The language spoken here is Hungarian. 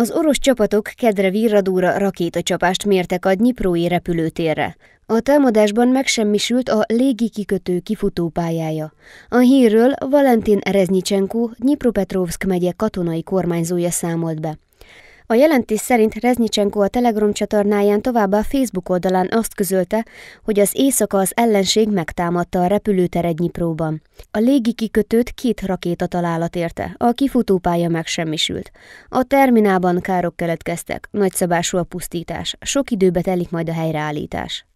Az orosz csapatok kedre virradóra rakétacsapást mértek a Dnyiprói repülőtérre. A támadásban megsemmisült a légi kikötő kifutópályája. A hírről Valentin Reznyicenko, Dnipropetrovsk megye katonai kormányzója számolt be. A jelentés szerint Reznyicsenko a Telegram csatornáján továbbá Facebook oldalán azt közölte, hogy az éjszaka az ellenség megtámadta a repülőterednyi próban. A légi kikötőt két rakéta találat érte, a kifutópálya megsemmisült. A terminában károk keletkeztek, nagyszabású a pusztítás, sok időbe telik majd a helyreállítás.